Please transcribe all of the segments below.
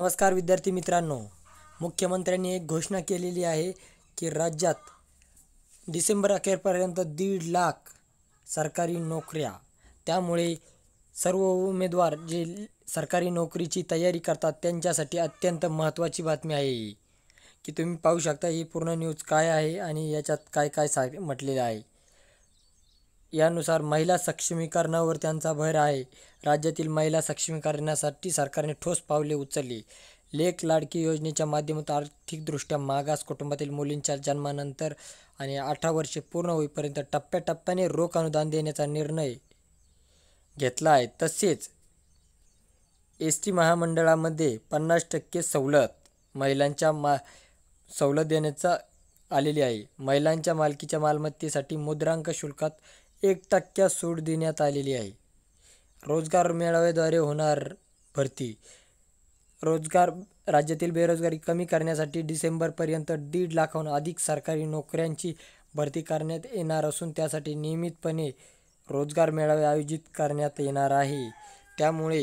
नमस्कार विद्यार्थी मित्रांनो मुख्यमंत्र्यांनी एक घोषणा केलेली आहे की राज्यात डिसेंबर अखेरपर्यंत दीड लाख सरकारी नोकऱ्या त्यामुळे सर्व उमेदवार जे सरकारी नोकरीची तयारी करतात त्यांच्यासाठी अत्यंत महत्त्वाची बातमी आहे की तुम्ही पाहू शकता ही पूर्ण न्यूज काय आहे आणि याच्यात काय काय सा म्हटलेलं आहे यानुसार महिला सक्षमीकरणावर त्यांचा भर आहे राज्यातील महिला सक्षमीकरणासाठी सरकारने ठोस पावले उचलली लेख लाडकी योजनेच्या माध्यमातून आर्थिकदृष्ट्या मागास कुटुंबातील मुलींच्या जन्मानंतर आणि अठरा वर्षे पूर्ण होईपर्यंत टप्प्याटप्प्याने रोख अनुदान देण्याचा निर्णय घेतला आहे तसेच एस टी महामंडळामध्ये पन्नास टक्के सवलत महिलांच्या मा सवलत देण्याचा आलेली आहे महिलांच्या मालकीच्या मालमत्तेसाठी मुद्रांक शुल्कात एक टक्क्या सूट देण्यात आलेली आहे रोजगार मेळाव्याद्वारे होणार भरती रोजगार राज्यातील बेरोजगारी कमी करण्यासाठी डिसेंबरपर्यंत दीड लाखाहून अधिक सरकारी नोकऱ्यांची भरती करण्यात येणार असून त्यासाठी नियमितपणे रोजगार मेळावे आयोजित करण्यात येणार आहे त्यामुळे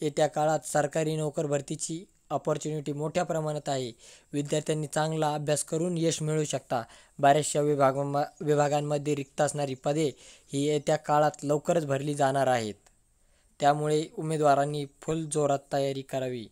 येत्या काळात सरकारी नोकर भरतीची अपॉर्च्युनिटी मोठ्या प्रमाणात आहे विद्यार्थ्यांनी चांगला अभ्यास करून यश मिळू शकता बऱ्याचशा विभाग विभागांमध्ये रिक्त असणारी पदे ही येत्या काळात लवकरच भरली जाणार आहेत त्यामुळे उमेदवारांनी फुल जोरात तयारी करावी